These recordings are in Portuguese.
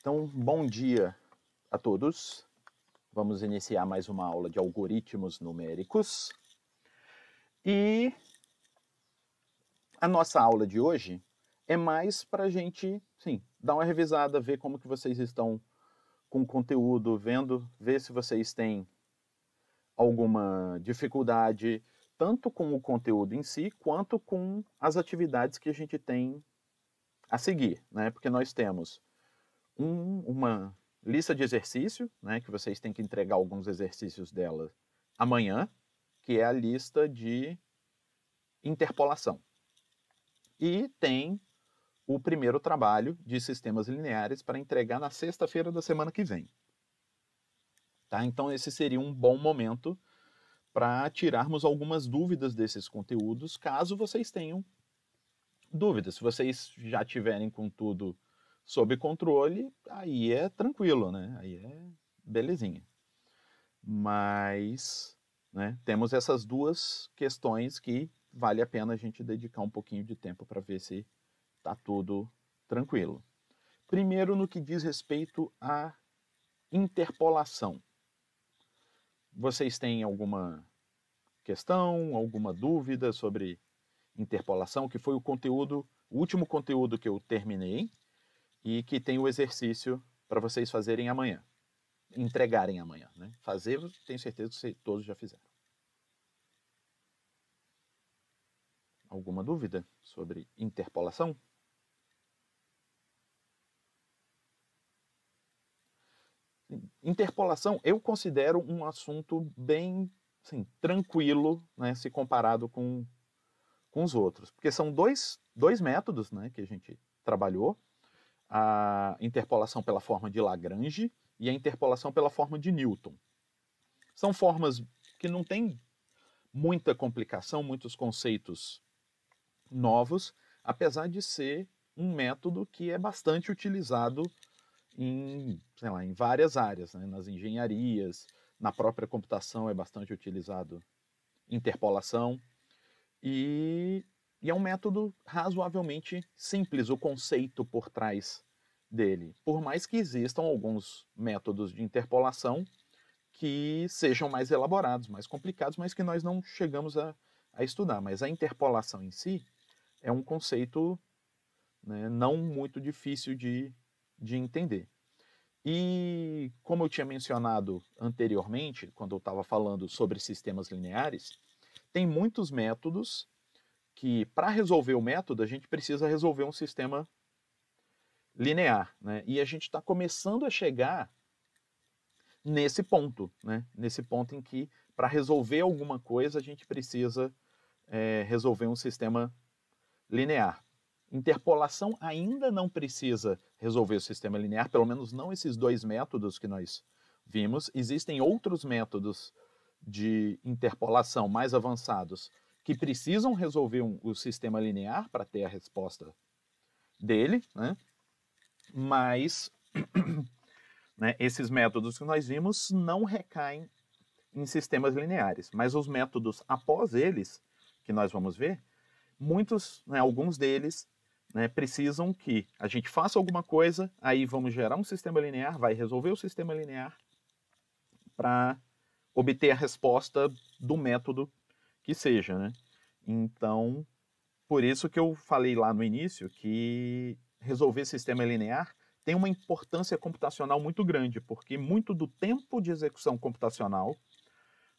Então, bom dia a todos. Vamos iniciar mais uma aula de algoritmos numéricos. E a nossa aula de hoje é mais para a gente, sim, dar uma revisada, ver como que vocês estão com o conteúdo, vendo, ver se vocês têm alguma dificuldade, tanto com o conteúdo em si, quanto com as atividades que a gente tem a seguir, né? Porque nós temos um, uma lista de exercício, né, que vocês têm que entregar alguns exercícios dela amanhã, que é a lista de interpolação. E tem o primeiro trabalho de sistemas lineares para entregar na sexta-feira da semana que vem. Tá? Então, esse seria um bom momento para tirarmos algumas dúvidas desses conteúdos, caso vocês tenham dúvidas. Se vocês já tiverem com tudo sob controle, aí é tranquilo, né? Aí é belezinha. Mas né, temos essas duas questões que vale a pena a gente dedicar um pouquinho de tempo para ver se está tudo tranquilo. Primeiro, no que diz respeito à interpolação. Vocês têm alguma questão, alguma dúvida sobre interpolação, que foi o conteúdo, o último conteúdo que eu terminei, e que tem o exercício para vocês fazerem amanhã, entregarem amanhã. Né? Fazer, tenho certeza que todos já fizeram. Alguma dúvida sobre interpolação? Interpolação eu considero um assunto bem assim, tranquilo né, se comparado com, com os outros, porque são dois, dois métodos né, que a gente trabalhou a interpolação pela forma de Lagrange e a interpolação pela forma de Newton. São formas que não têm muita complicação, muitos conceitos novos, apesar de ser um método que é bastante utilizado em, sei lá, em várias áreas, né? nas engenharias, na própria computação é bastante utilizado interpolação e e é um método razoavelmente simples o conceito por trás dele. Por mais que existam alguns métodos de interpolação que sejam mais elaborados, mais complicados, mas que nós não chegamos a, a estudar. Mas a interpolação em si é um conceito né, não muito difícil de, de entender. E como eu tinha mencionado anteriormente, quando eu estava falando sobre sistemas lineares, tem muitos métodos que para resolver o método a gente precisa resolver um sistema linear, né? E a gente está começando a chegar nesse ponto, né? Nesse ponto em que para resolver alguma coisa a gente precisa é, resolver um sistema linear. Interpolação ainda não precisa resolver o sistema linear, pelo menos não esses dois métodos que nós vimos. Existem outros métodos de interpolação mais avançados que precisam resolver um, o sistema linear para ter a resposta dele, né? mas né, esses métodos que nós vimos não recaem em sistemas lineares, mas os métodos após eles, que nós vamos ver, muitos, né, alguns deles né, precisam que a gente faça alguma coisa, aí vamos gerar um sistema linear, vai resolver o sistema linear para obter a resposta do método que seja, né? Então, por isso que eu falei lá no início que resolver sistema linear tem uma importância computacional muito grande, porque muito do tempo de execução computacional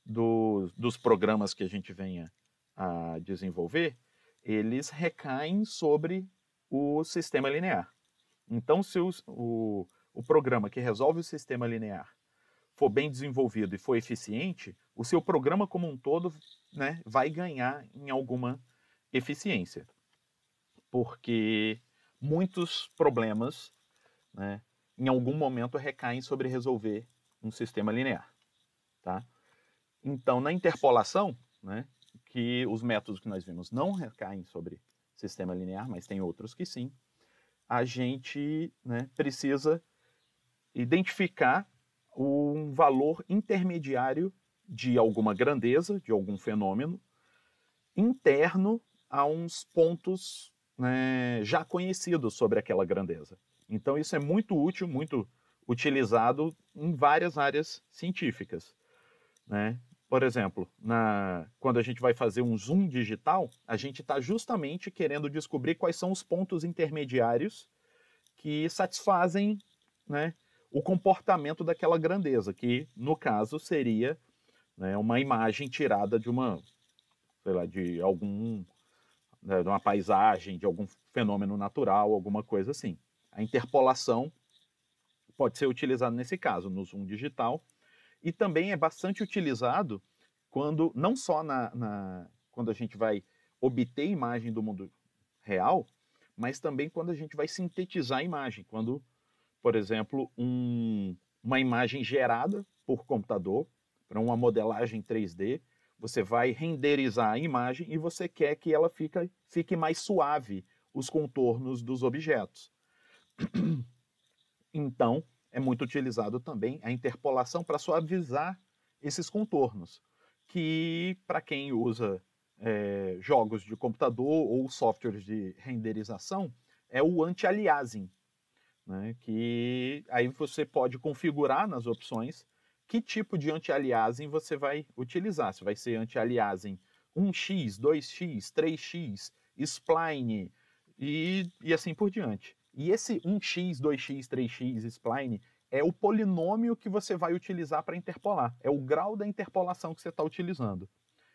dos programas que a gente venha a desenvolver, eles recaem sobre o sistema linear. Então, se o, o programa que resolve o sistema linear for bem desenvolvido e for eficiente, o seu programa como um todo né, vai ganhar em alguma eficiência. Porque muitos problemas, né, em algum momento, recaem sobre resolver um sistema linear. Tá? Então, na interpolação, né, que os métodos que nós vimos não recaem sobre sistema linear, mas tem outros que sim, a gente né, precisa identificar um valor intermediário de alguma grandeza, de algum fenômeno, interno a uns pontos né, já conhecidos sobre aquela grandeza. Então, isso é muito útil, muito utilizado em várias áreas científicas. Né? Por exemplo, na, quando a gente vai fazer um zoom digital, a gente está justamente querendo descobrir quais são os pontos intermediários que satisfazem né, o comportamento daquela grandeza, que no caso seria né, uma imagem tirada de uma, sei lá, de algum, né, de uma paisagem, de algum fenômeno natural, alguma coisa assim. A interpolação pode ser utilizada nesse caso, no zoom digital, e também é bastante utilizado quando, não só na, na quando a gente vai obter imagem do mundo real, mas também quando a gente vai sintetizar a imagem, quando por exemplo, um, uma imagem gerada por computador para uma modelagem 3D. Você vai renderizar a imagem e você quer que ela fica, fique mais suave os contornos dos objetos. Então, é muito utilizado também a interpolação para suavizar esses contornos, que para quem usa é, jogos de computador ou softwares de renderização é o anti-aliasing, né, que aí você pode configurar nas opções que tipo de anti-aliasing você vai utilizar. Se vai ser anti-aliasing 1x, 2x, 3x, spline e, e assim por diante. E esse 1x, 2x, 3x, spline é o polinômio que você vai utilizar para interpolar, é o grau da interpolação que você está utilizando.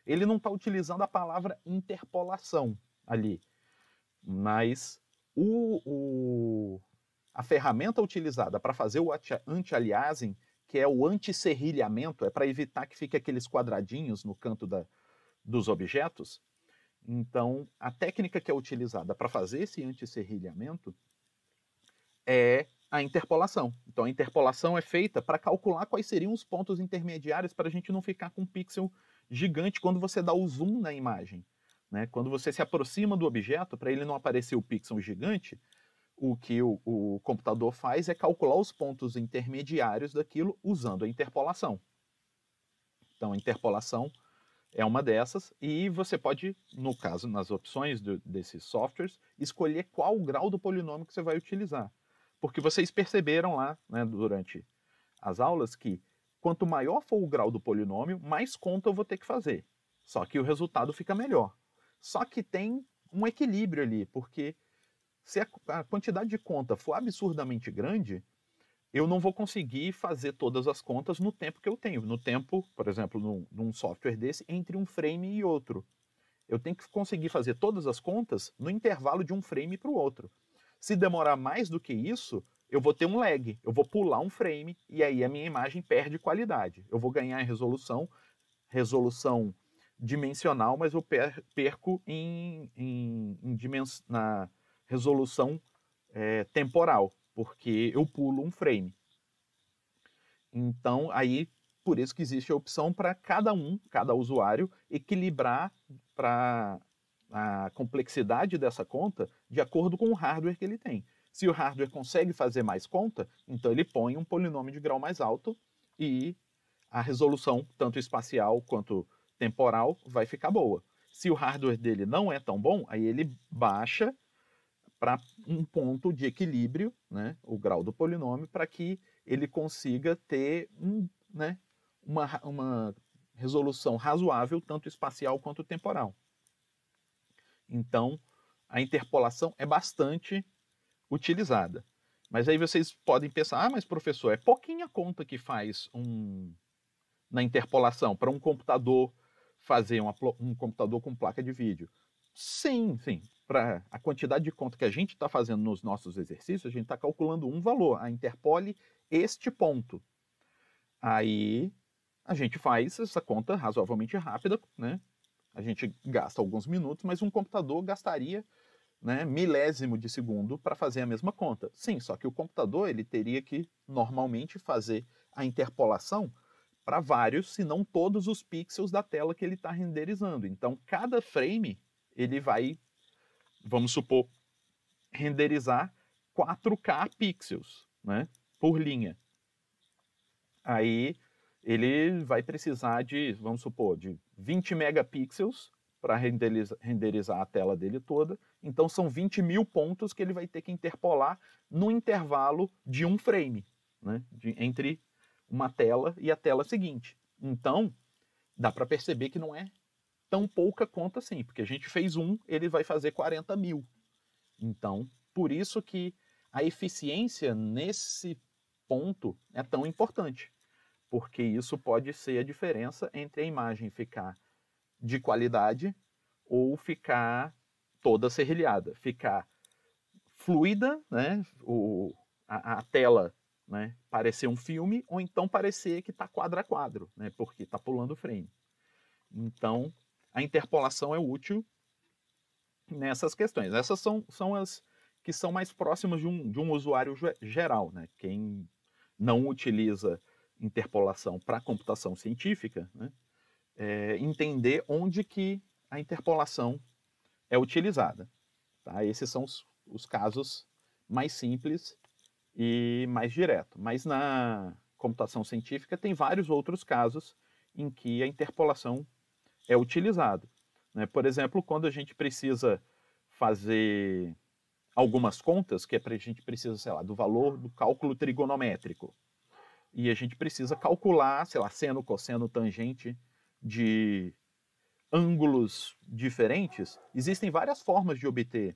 Ele não está utilizando a palavra interpolação ali, mas o, o, a ferramenta utilizada para fazer o anti-aliasing, que é o anti-serrilhamento, é para evitar que fique aqueles quadradinhos no canto da, dos objetos. Então, a técnica que é utilizada para fazer esse anti-serrilhamento é a interpolação. Então, a interpolação é feita para calcular quais seriam os pontos intermediários para a gente não ficar com um pixel gigante quando você dá o zoom na imagem. Né? Quando você se aproxima do objeto, para ele não aparecer o pixel gigante, o que o, o computador faz é calcular os pontos intermediários daquilo usando a interpolação. Então, a interpolação é uma dessas, e você pode, no caso, nas opções do, desses softwares, escolher qual o grau do polinômio que você vai utilizar. Porque vocês perceberam lá, né, durante as aulas, que quanto maior for o grau do polinômio, mais conta eu vou ter que fazer. Só que o resultado fica melhor. Só que tem um equilíbrio ali, porque se a, a quantidade de conta for absurdamente grande, eu não vou conseguir fazer todas as contas no tempo que eu tenho. No tempo, por exemplo, num, num, software desse, entre um frame e outro. Eu tenho que conseguir fazer todas as contas no intervalo de um frame para o outro. Se demorar mais do que isso, eu vou ter um lag, eu vou pular um frame e aí a minha imagem perde qualidade. Eu vou ganhar em resolução, resolução dimensional, mas eu perco em, em, em dimens, na, resolução é, temporal, porque eu pulo um frame. Então, aí, por isso que existe a opção para cada um, cada usuário, equilibrar para a complexidade dessa conta de acordo com o hardware que ele tem. Se o hardware consegue fazer mais conta, então ele põe um polinômio de grau mais alto e a resolução, tanto espacial quanto temporal, vai ficar boa. Se o hardware dele não é tão bom, aí ele baixa para um ponto de equilíbrio, né, o grau do polinômio, para que ele consiga ter um, né, uma, uma resolução razoável, tanto espacial quanto temporal. Então, a interpolação é bastante utilizada. Mas aí vocês podem pensar, ah, mas professor, é pouquinha conta que faz um na interpolação para um computador fazer uma, um computador com placa de vídeo. Sim, sim, para a quantidade de conta que a gente está fazendo nos nossos exercícios, a gente está calculando um valor, a interpole este ponto. Aí a gente faz essa conta razoavelmente rápida, né? A gente gasta alguns minutos, mas um computador gastaria né, milésimo de segundo para fazer a mesma conta. Sim, só que o computador ele teria que normalmente fazer a interpolação para vários, se não todos os pixels da tela que ele está renderizando. Então, cada frame ele vai vamos supor, renderizar 4K pixels né, por linha. Aí ele vai precisar de, vamos supor, de 20 megapixels para renderizar, renderizar a tela dele toda. Então são 20 mil pontos que ele vai ter que interpolar no intervalo de um frame, né, de, entre uma tela e a tela seguinte. Então, dá para perceber que não é tão pouca conta assim, porque a gente fez um, ele vai fazer 40 mil. Então, por isso que a eficiência nesse ponto é tão importante, porque isso pode ser a diferença entre a imagem ficar de qualidade ou ficar toda serrilhada, ficar fluida, né? O, a, a tela né, parecer um filme, ou então parecer que está quadro a quadro, né, porque está pulando frame. Então, a interpolação é útil nessas questões. Essas são, são as que são mais próximas de um, de um usuário geral. Né? Quem não utiliza interpolação para computação científica, né? é, entender onde que a interpolação é utilizada. Tá? Esses são os, os casos mais simples e mais direto. Mas na computação científica tem vários outros casos em que a interpolação é utilizado. Né? Por exemplo, quando a gente precisa fazer algumas contas, que é a gente precisa, sei lá, do valor do cálculo trigonométrico. E a gente precisa calcular, sei lá, seno, cosseno, tangente de ângulos diferentes. Existem várias formas de obter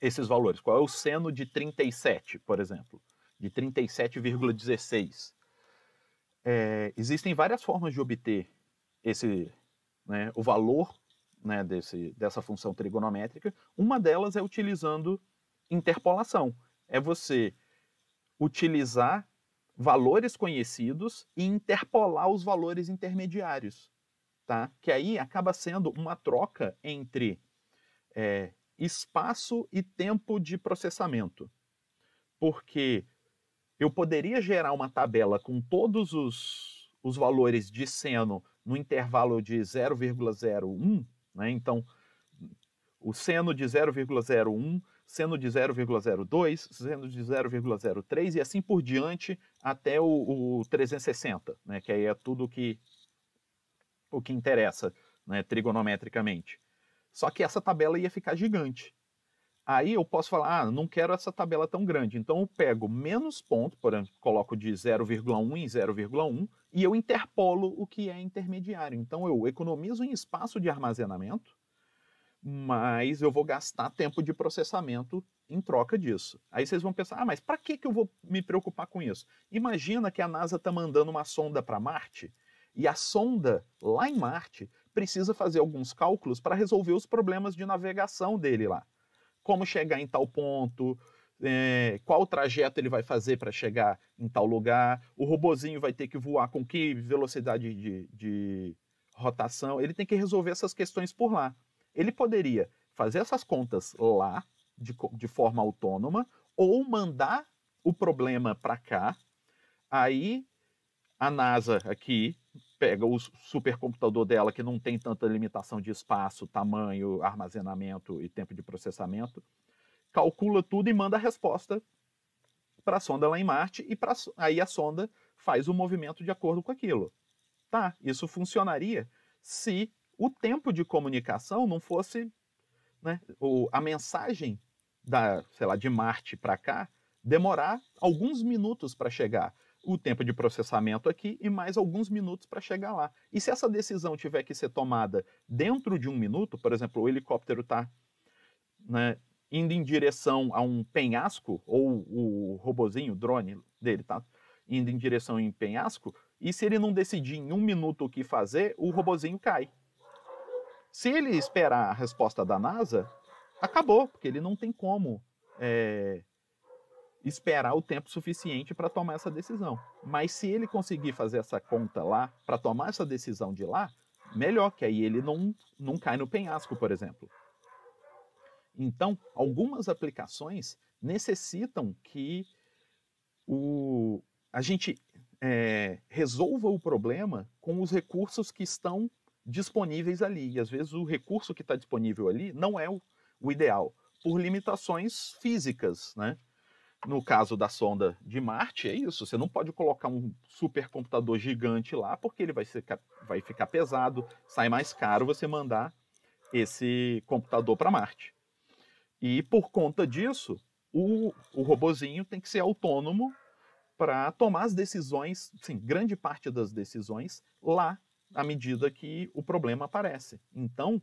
esses valores. Qual é o seno de 37, por exemplo? De 37,16. É, existem várias formas de obter esse, né, o valor né, desse, dessa função trigonométrica. Uma delas é utilizando interpolação. É você utilizar valores conhecidos e interpolar os valores intermediários, tá? Que aí acaba sendo uma troca entre é, espaço e tempo de processamento, porque eu poderia gerar uma tabela com todos os, os valores de seno no intervalo de 0,01, né? então o seno de 0,01, seno de 0,02, seno de 0,03 e assim por diante até o, o 360, né? que aí é tudo que, o que interessa né? trigonometricamente. Só que essa tabela ia ficar gigante. Aí eu posso falar, ah, não quero essa tabela tão grande. Então eu pego menos ponto, por exemplo, coloco de 0,1 em 0,1 e eu interpolo o que é intermediário. Então eu economizo em espaço de armazenamento, mas eu vou gastar tempo de processamento em troca disso. Aí vocês vão pensar, ah, mas para que, que eu vou me preocupar com isso? Imagina que a NASA está mandando uma sonda para Marte e a sonda lá em Marte precisa fazer alguns cálculos para resolver os problemas de navegação dele lá como chegar em tal ponto, é, qual trajeto ele vai fazer para chegar em tal lugar, o robozinho vai ter que voar com que velocidade de, de rotação, ele tem que resolver essas questões por lá. Ele poderia fazer essas contas lá, de, de forma autônoma, ou mandar o problema para cá, aí a NASA aqui pega o supercomputador dela, que não tem tanta limitação de espaço, tamanho, armazenamento e tempo de processamento, calcula tudo e manda a resposta para a sonda lá em Marte, e pra, aí a sonda faz o movimento de acordo com aquilo. Tá, isso funcionaria se o tempo de comunicação não fosse. Né, o, a mensagem da, sei lá, de Marte para cá demorar alguns minutos para chegar o tempo de processamento aqui e mais alguns minutos para chegar lá. E se essa decisão tiver que ser tomada dentro de um minuto, por exemplo, o helicóptero está né, indo em direção a um penhasco, ou o robozinho, o drone dele está indo em direção em penhasco, e se ele não decidir em um minuto o que fazer, o robozinho cai. Se ele esperar a resposta da NASA, acabou, porque ele não tem como é, esperar o tempo suficiente para tomar essa decisão. Mas se ele conseguir fazer essa conta lá, para tomar essa decisão de lá, melhor, que aí ele não, não cai no penhasco, por exemplo. Então, algumas aplicações necessitam que o, a gente é, resolva o problema com os recursos que estão disponíveis ali. E às vezes o recurso que está disponível ali não é o, o ideal, por limitações físicas, né? No caso da sonda de Marte, é isso. Você não pode colocar um supercomputador gigante lá, porque ele vai, ser, vai ficar pesado, sai mais caro você mandar esse computador para Marte. E por conta disso, o, o robozinho tem que ser autônomo para tomar as decisões, sim, grande parte das decisões lá, à medida que o problema aparece. Então,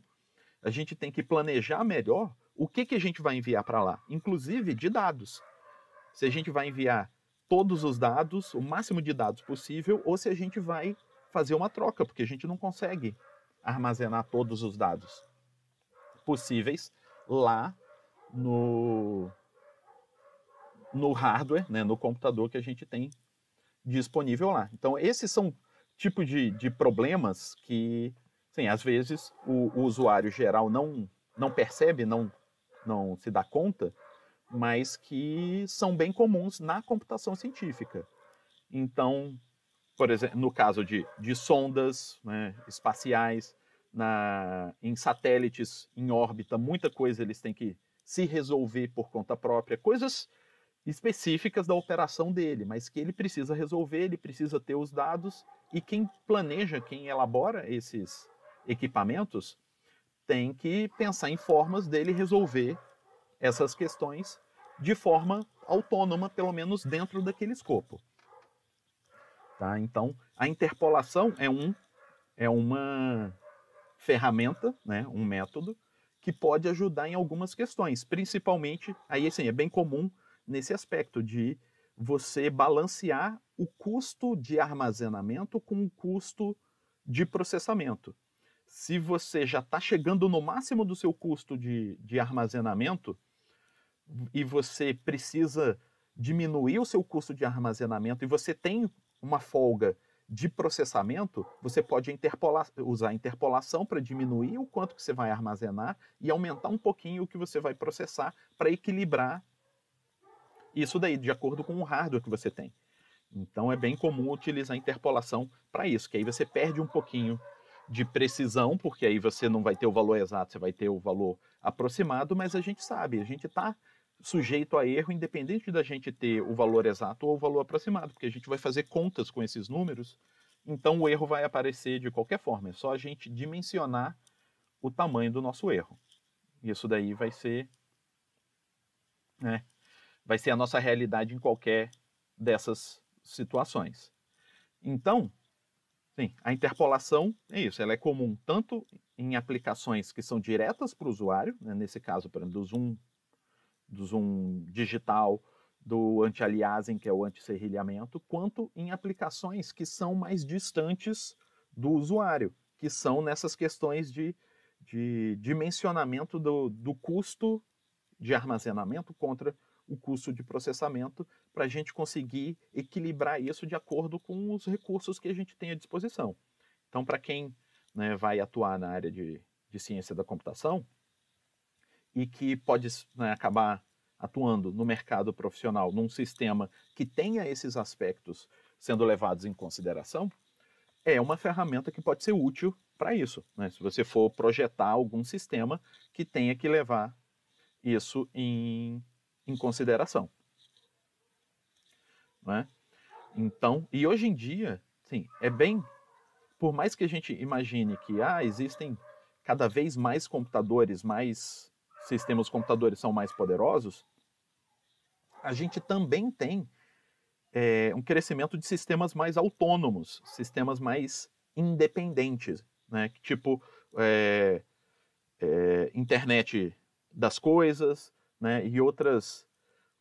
a gente tem que planejar melhor o que, que a gente vai enviar para lá, inclusive de dados se a gente vai enviar todos os dados, o máximo de dados possível, ou se a gente vai fazer uma troca, porque a gente não consegue armazenar todos os dados possíveis lá no, no hardware, né, no computador que a gente tem disponível lá. Então, esses são tipos de, de problemas que, sim, às vezes o, o usuário geral não, não percebe, não, não se dá conta, mas que são bem comuns na computação científica. Então, por exemplo, no caso de, de sondas né, espaciais, na, em satélites em órbita, muita coisa eles têm que se resolver por conta própria, coisas específicas da operação dele, mas que ele precisa resolver, ele precisa ter os dados e quem planeja, quem elabora esses equipamentos tem que pensar em formas dele resolver essas questões de forma autônoma, pelo menos dentro daquele escopo. Tá? Então, a interpolação é, um, é uma ferramenta, né, um método, que pode ajudar em algumas questões, principalmente, aí assim, é bem comum nesse aspecto de você balancear o custo de armazenamento com o custo de processamento. Se você já está chegando no máximo do seu custo de, de armazenamento, e você precisa diminuir o seu custo de armazenamento e você tem uma folga de processamento, você pode interpolar, usar a interpolação para diminuir o quanto que você vai armazenar e aumentar um pouquinho o que você vai processar para equilibrar isso daí, de acordo com o hardware que você tem. Então é bem comum utilizar a interpolação para isso, que aí você perde um pouquinho de precisão, porque aí você não vai ter o valor exato, você vai ter o valor aproximado, mas a gente sabe, a gente está sujeito a erro, independente da gente ter o valor exato ou o valor aproximado, porque a gente vai fazer contas com esses números, então o erro vai aparecer de qualquer forma, é só a gente dimensionar o tamanho do nosso erro. E isso daí vai ser né, vai ser a nossa realidade em qualquer dessas situações. Então, sim, a interpolação é isso, ela é comum tanto em aplicações que são diretas para o usuário, né, nesse caso, por exemplo, do Zoom do zoom digital, do anti-aliasing, que é o anti-serrilhamento, quanto em aplicações que são mais distantes do usuário, que são nessas questões de, de dimensionamento do, do custo de armazenamento contra o custo de processamento, para a gente conseguir equilibrar isso de acordo com os recursos que a gente tem à disposição. Então, para quem né, vai atuar na área de, de ciência da computação, e que pode né, acabar atuando no mercado profissional, num sistema que tenha esses aspectos sendo levados em consideração, é uma ferramenta que pode ser útil para isso. Né? Se você for projetar algum sistema que tenha que levar isso em, em consideração. Né? Então, e hoje em dia, sim, é bem. Por mais que a gente imagine que ah, existem cada vez mais computadores, mais sistemas computadores são mais poderosos, a gente também tem é, um crescimento de sistemas mais autônomos, sistemas mais independentes, né? tipo é, é, internet das coisas né? e outras,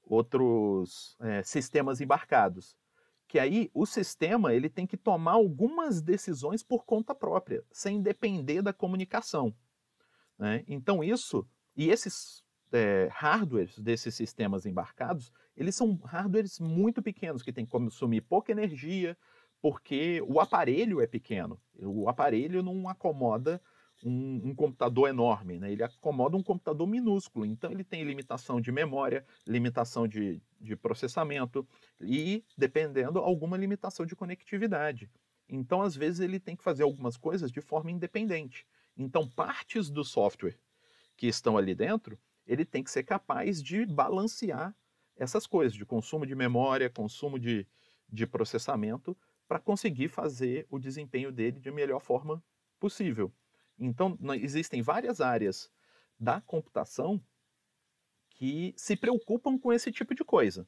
outros é, sistemas embarcados. Que aí o sistema ele tem que tomar algumas decisões por conta própria, sem depender da comunicação. Né? Então isso e esses é, hardwares desses sistemas embarcados, eles são hardwares muito pequenos, que tem que consumir pouca energia, porque o aparelho é pequeno. O aparelho não acomoda um, um, computador enorme, né? ele acomoda um computador minúsculo. Então, ele tem limitação de memória, limitação de, de processamento e, dependendo, alguma limitação de conectividade. Então, às vezes, ele tem que fazer algumas coisas de forma independente. Então, partes do software que estão ali dentro, ele tem que ser capaz de balancear essas coisas, de consumo de memória, consumo de, de processamento, para conseguir fazer o desempenho dele de melhor forma possível. Então, existem várias áreas da computação que se preocupam com esse tipo de coisa,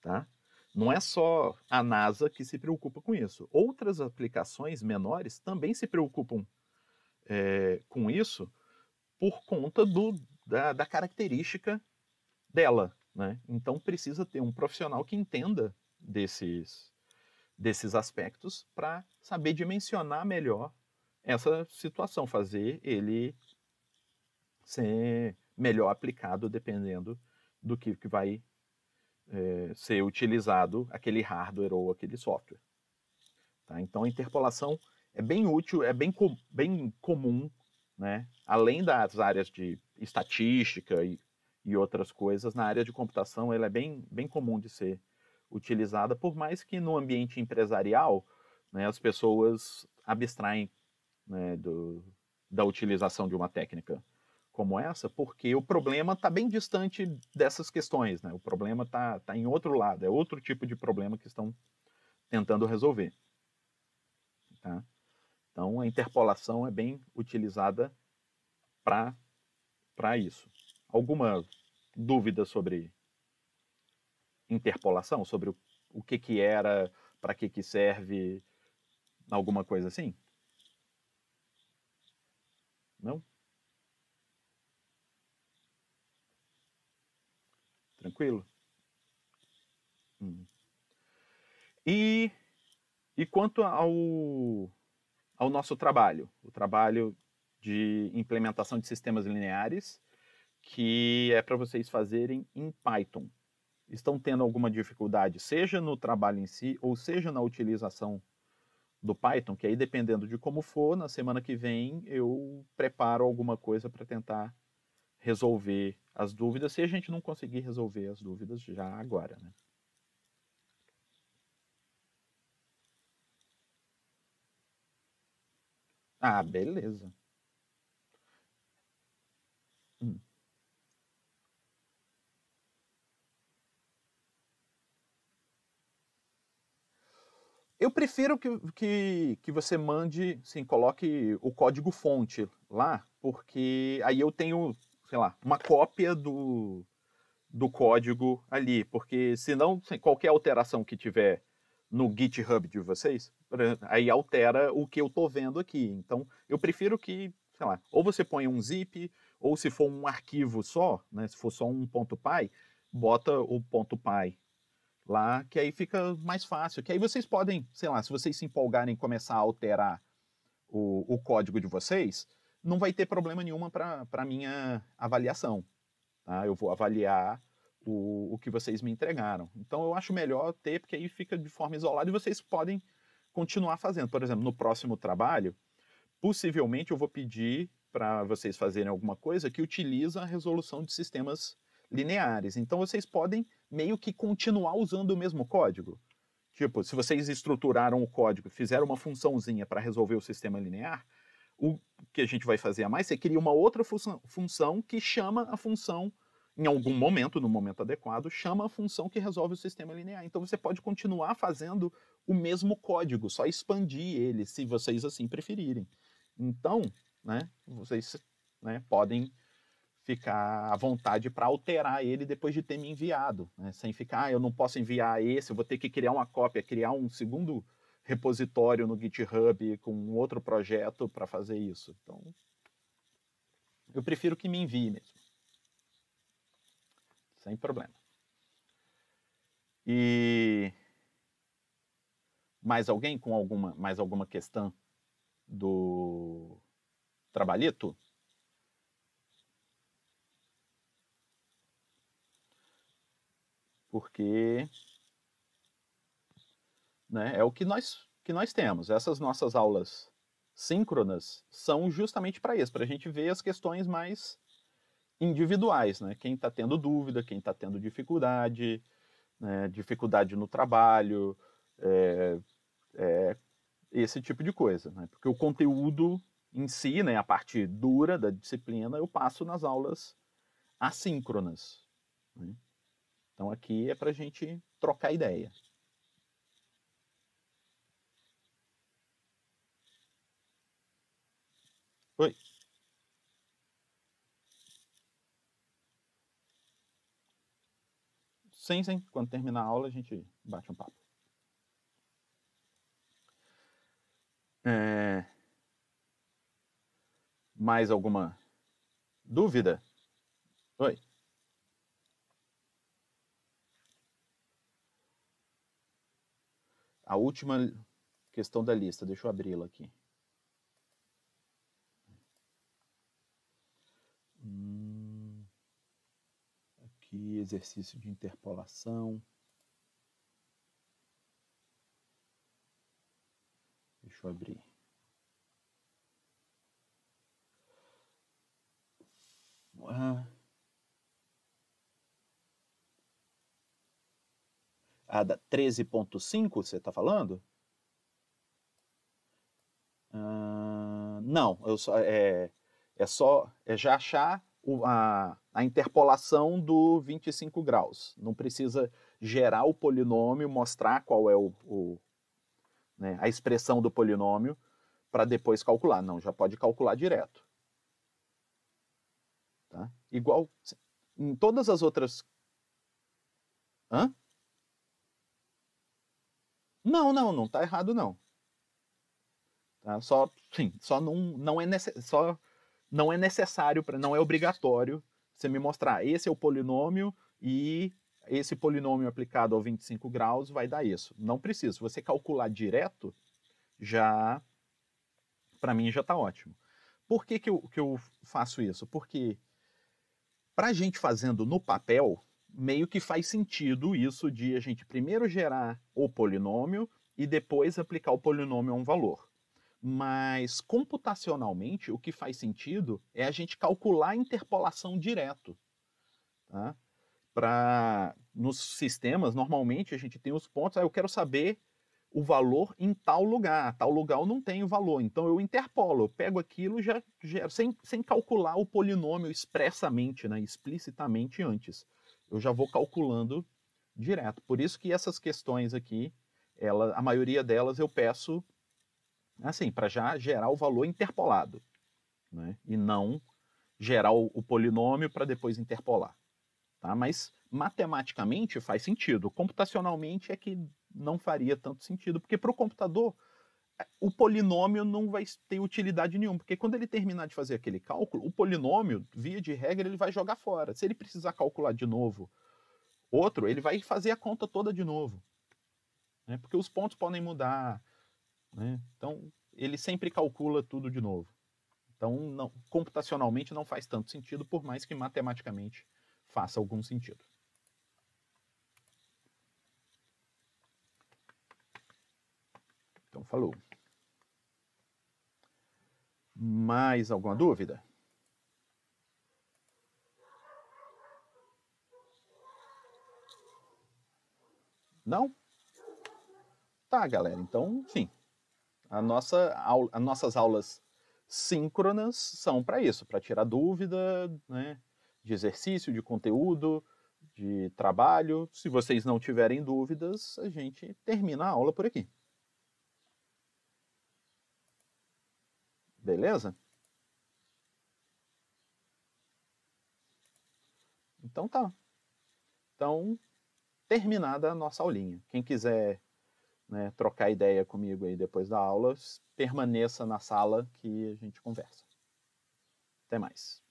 tá? Não é só a NASA que se preocupa com isso. Outras aplicações menores também se preocupam é, com isso, por conta do, da, da característica dela. Né? Então precisa ter um profissional que entenda desses, desses aspectos para saber dimensionar melhor essa situação, fazer ele ser melhor aplicado dependendo do que, que vai é, ser utilizado aquele hardware ou aquele software. Tá? Então a interpolação é bem útil, é bem, com, bem comum né? Além das áreas de estatística e, e outras coisas, na área de computação ela é bem, bem comum de ser utilizada, por mais que no ambiente empresarial né, as pessoas abstraem né, do, da utilização de uma técnica como essa, porque o problema está bem distante dessas questões, né? O problema está tá em outro lado, é outro tipo de problema que estão tentando resolver. Tá? Então, a interpolação é bem utilizada para isso. Alguma dúvida sobre interpolação? Sobre o, o que, que era, para que, que serve, alguma coisa assim? Não? Tranquilo? Hum. E, e quanto ao ao nosso trabalho, o trabalho de implementação de sistemas lineares, que é para vocês fazerem em Python. Estão tendo alguma dificuldade, seja no trabalho em si, ou seja na utilização do Python, que aí dependendo de como for, na semana que vem eu preparo alguma coisa para tentar resolver as dúvidas, se a gente não conseguir resolver as dúvidas já agora, né? Ah, beleza. Hum. Eu prefiro que, que, que você mande, sim, coloque o código fonte lá, porque aí eu tenho, sei lá, uma cópia do, do código ali, porque senão, qualquer alteração que tiver no GitHub de vocês, aí altera o que eu estou vendo aqui. Então, eu prefiro que, sei lá, ou você ponha um zip, ou se for um arquivo só, né, se for só um ponto .py, bota o ponto .py lá, que aí fica mais fácil. Que aí vocês podem, sei lá, se vocês se empolgarem e começar a alterar o, o código de vocês, não vai ter problema nenhuma para a minha avaliação. Tá? Eu vou avaliar o, o que vocês me entregaram. Então eu acho melhor ter, porque aí fica de forma isolada e vocês podem continuar fazendo. Por exemplo, no próximo trabalho, possivelmente eu vou pedir para vocês fazerem alguma coisa que utiliza a resolução de sistemas lineares. Então vocês podem meio que continuar usando o mesmo código. Tipo, se vocês estruturaram o código, fizeram uma funçãozinha para resolver o sistema linear, o que a gente vai fazer a mais, você cria uma outra função, função que chama a função em algum momento, no momento adequado, chama a função que resolve o sistema linear. Então você pode continuar fazendo o mesmo código, só expandir ele, se vocês assim preferirem. Então, né, vocês né, podem ficar à vontade para alterar ele depois de ter me enviado, né, sem ficar, ah, eu não posso enviar esse, eu vou ter que criar uma cópia, criar um segundo repositório no GitHub com um outro projeto para fazer isso. Então, eu prefiro que me envie mesmo sem problema. E mais alguém com alguma mais alguma questão do trabalhito? Porque né, é o que nós que nós temos. Essas nossas aulas síncronas são justamente para isso, para a gente ver as questões mais individuais, né? Quem está tendo dúvida, quem está tendo dificuldade, né? dificuldade no trabalho, é, é, esse tipo de coisa, né? Porque o conteúdo em si, né, a parte dura da disciplina, eu passo nas aulas assíncronas. Né? Então aqui é para a gente trocar ideia. Sim, sim. Quando terminar a aula, a gente bate um papo. É... Mais alguma dúvida? Oi. A última questão da lista, deixa eu abri-la aqui. Hum aqui, exercício de interpolação. Deixa eu abrir. Ah, treze da 13.5, você está falando? Ah, não, eu só, é, é só é já achar a, a interpolação do 25 graus. Não precisa gerar o polinômio, mostrar qual é o, o né, a expressão do polinômio para depois calcular. Não, já pode calcular direto. Tá? Igual em todas as outras. Hã? Não, não, não está errado não. Tá? Só, sim, só não, não é necessário... só não é necessário, pra, não é obrigatório você me mostrar ah, esse é o polinômio e esse polinômio aplicado ao 25 graus vai dar isso. Não precisa. Se você calcular direto, já para mim já está ótimo. Por que, que, eu, que eu faço isso? Porque para a gente fazendo no papel, meio que faz sentido isso de a gente primeiro gerar o polinômio e depois aplicar o polinômio a um valor. Mas computacionalmente, o que faz sentido é a gente calcular a interpolação direto. Tá? Pra, nos sistemas, normalmente a gente tem os pontos, aí ah, eu quero saber o valor em tal lugar. Tal lugar eu não tenho valor, então eu interpolo, eu pego aquilo já gero, sem, sem calcular o polinômio expressamente, né, explicitamente antes. Eu já vou calculando direto. Por isso que essas questões aqui, ela, a maioria delas eu peço Assim, para já gerar o valor interpolado, né? e não gerar o, o polinômio para depois interpolar. Tá? Mas matematicamente faz sentido, computacionalmente é que não faria tanto sentido, porque para o computador é, o polinômio não vai ter utilidade nenhuma, porque quando ele terminar de fazer aquele cálculo, o polinômio, via de regra, ele vai jogar fora. Se ele precisar calcular de novo outro, ele vai fazer a conta toda de novo. Né? Porque os pontos podem mudar, né? Então, ele sempre calcula tudo de novo. Então, não, computacionalmente não faz tanto sentido, por mais que matematicamente faça algum sentido. Então, falou. Mais alguma dúvida? Não? Tá, galera. Então, sim. A nossa, as nossas aulas síncronas são para isso, para tirar dúvida, né, de exercício, de conteúdo, de trabalho. Se vocês não tiverem dúvidas, a gente termina a aula por aqui. Beleza? Então tá. Então, terminada a nossa aulinha. Quem quiser né, trocar ideia comigo aí depois da aula, permaneça na sala que a gente conversa. Até mais.